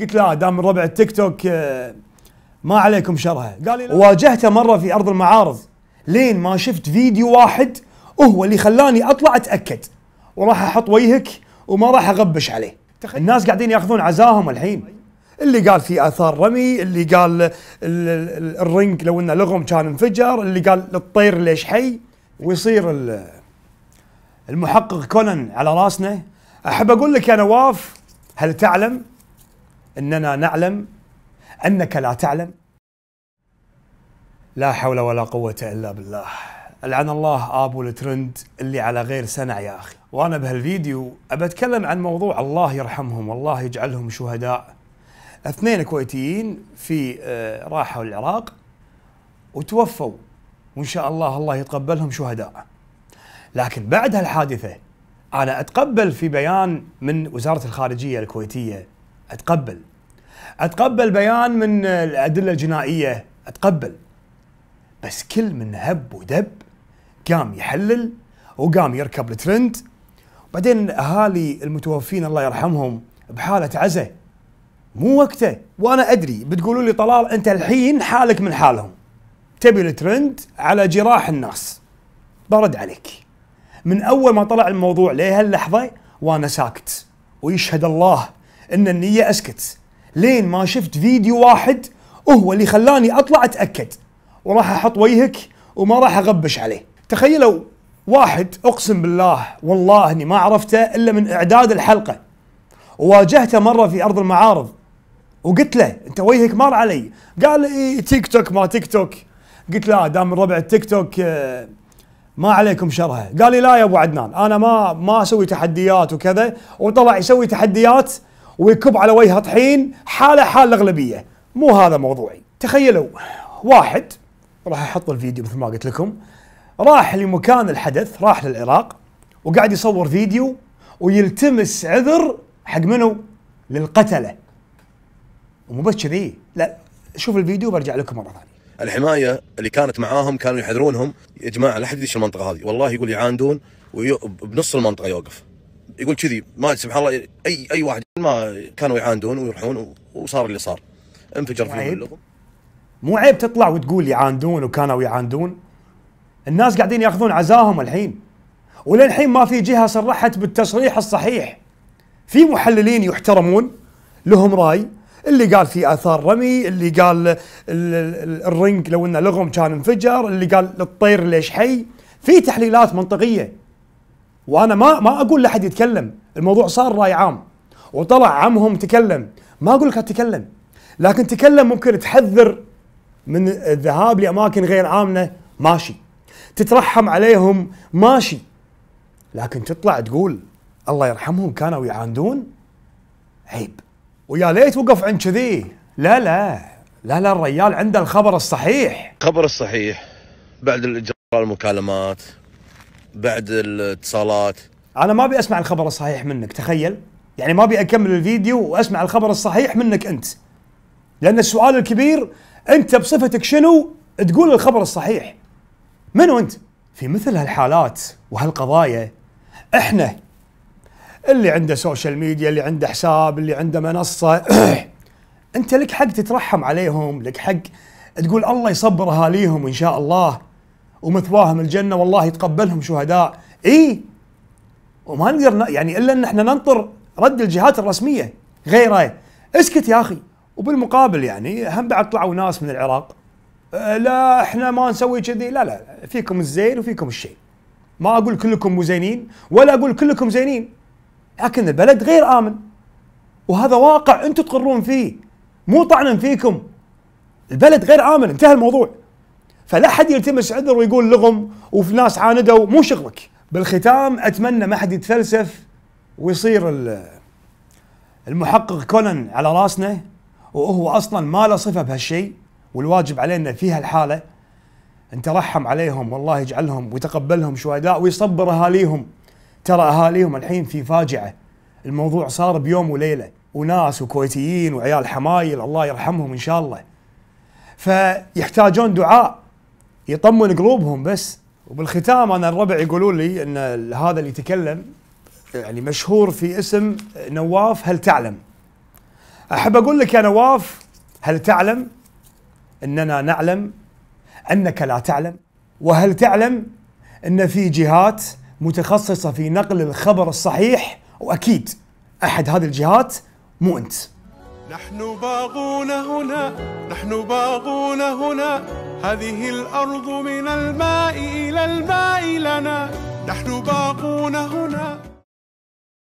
قلت لا دام ربع التيك توك آه، ما عليكم شرها قال لي واجهته مره في ارض المعارض لين ما شفت فيديو واحد وهو اللي خلاني اطلع اتاكد وراح احط وجهك وما راح اغبش عليه تخيل. الناس قاعدين ياخذون عزاهم الحين اللي قال في اثار رمي اللي قال الرنج لو انه لغم كان انفجر اللي قال الطير ليش حي ويصير المحقق كونان على راسنا احب اقول لك يا نواف هل تعلم اننا نعلم انك لا تعلم لا حول ولا قوه الا بالله لعن الله ابو الترند اللي على غير سنع يا اخي وانا بهالفيديو ابتكلم عن موضوع الله يرحمهم والله يجعلهم شهداء اثنين كويتيين في آه، راحوا العراق وتوفوا وان شاء الله الله يتقبلهم شهداء لكن بعد هالحادثه انا اتقبل في بيان من وزاره الخارجيه الكويتيه اتقبل اتقبل بيان من الادله الجنائيه اتقبل بس كل من هب ودب قام يحلل وقام يركب الترند بعدين اهالي المتوفين الله يرحمهم بحاله عزة مو وقته وانا ادري بتقولوا لي طلال انت الحين حالك من حالهم تبي الترند على جراح الناس برد عليك من اول ما طلع الموضوع لهاللحظه وانا ساكت ويشهد الله ان النيه اسكت لين ما شفت فيديو واحد وهو اللي خلاني اطلع اتاكد وراح احط وجهك وما راح اغبش عليه تخيلوا واحد اقسم بالله والله اني ما عرفته الا من اعداد الحلقه وواجهته مره في ارض المعارض وقلت له انت وجهك مار علي قال إيه تيك توك ما تيك توك قلت له دام ربع التيك توك ما عليكم شرها قال لي لا يا ابو عدنان انا ما ما اسوي تحديات وكذا وطلع يسوي تحديات ويكب على وجهه طحين حاله حال الاغلبيه مو هذا موضوعي تخيلوا واحد راح احط الفيديو مثل ما قلت لكم راح لمكان الحدث راح للعراق وقاعد يصور فيديو ويلتمس عذر حق منو للقتله ومو بس كذي لا شوف الفيديو برجع لكم مره ثانيه الحمايه اللي كانت معاهم كانوا يحذرونهم يا جماعه لا حد يدش المنطقه هذه والله يقول يعاندون وبنص المنطقه يوقف يقول كذي ما سبحان الله اي اي واحد ما كانوا يعاندون ويروحون وصار اللي صار انفجر فيهم اللغم مو عيب تطلع وتقول يعاندون وكانوا يعاندون الناس قاعدين ياخذون عزاهم الحين وللحين ما في جهه صرحت بالتصريح الصحيح في محللين يحترمون لهم راي اللي قال في اثار رمي اللي قال الرنج لو انه لغم كان انفجر اللي قال الطير ليش حي في تحليلات منطقيه وانا ما ما اقول لحد يتكلم الموضوع صار راي عام وطلع عمهم تكلم ما اقول لك تكلم لكن تكلم ممكن تحذر من الذهاب لاماكن غير امنه ماشي تترحم عليهم ماشي لكن تطلع تقول الله يرحمهم كانوا يعاندون عيب ويا ليت وقف عند كذي لا لا لا لا الرجال عنده الخبر الصحيح الخبر الصحيح بعد الاجراء المكالمات بعد الاتصالات انا ما ابي اسمع الخبر الصحيح منك تخيل يعني ما ابي اكمل الفيديو واسمع الخبر الصحيح منك انت لان السؤال الكبير انت بصفتك شنو تقول الخبر الصحيح منو انت في مثل هالحالات وهالقضايا احنا اللي عنده سوشيال ميديا اللي عنده حساب اللي عنده منصه انت لك حق تترحم عليهم لك حق تقول الله يصبر اهاليهم ان شاء الله ومثواهم الجنه والله يتقبلهم شهداء اي وما نقدر يعني الا ان احنا ننطر رد الجهات الرسميه غيره اسكت يا اخي وبالمقابل يعني هم بعد طلعوا ناس من العراق آه، لا احنا ما نسوي كذي لا لا فيكم الزين وفيكم الشيء ما اقول كلكم مو زينين ولا اقول كلكم زينين لكن البلد غير امن وهذا واقع انتم تقرون فيه مو طعنا فيكم البلد غير امن انتهى الموضوع فلا حد يلتمس عذر ويقول لغم وفي ناس عاندوا مو شغلك بالختام اتمنى ما حد يتفلسف ويصير المحقق كونان على راسنا وهو اصلا ما له صفه بهالشيء والواجب علينا في هالحاله نترحم عليهم والله يجعلهم ويتقبلهم شهداء ويصبر اهاليهم ترى اهاليهم الحين في فاجعه الموضوع صار بيوم وليله وناس وكويتيين وعيال حمايل الله يرحمهم ان شاء الله فيحتاجون دعاء يطمن قلوبهم بس وبالختام انا الربع يقولون لي ان هذا اللي يتكلم يعني مشهور في اسم نواف هل تعلم احب اقول لك يا نواف هل تعلم اننا نعلم انك لا تعلم وهل تعلم ان في جهات متخصصه في نقل الخبر الصحيح واكيد احد هذه الجهات مو انت نحن باغون هنا نحن باغون هنا هذه الأرض من الماء إلى الماء لنا نحن باقون هنا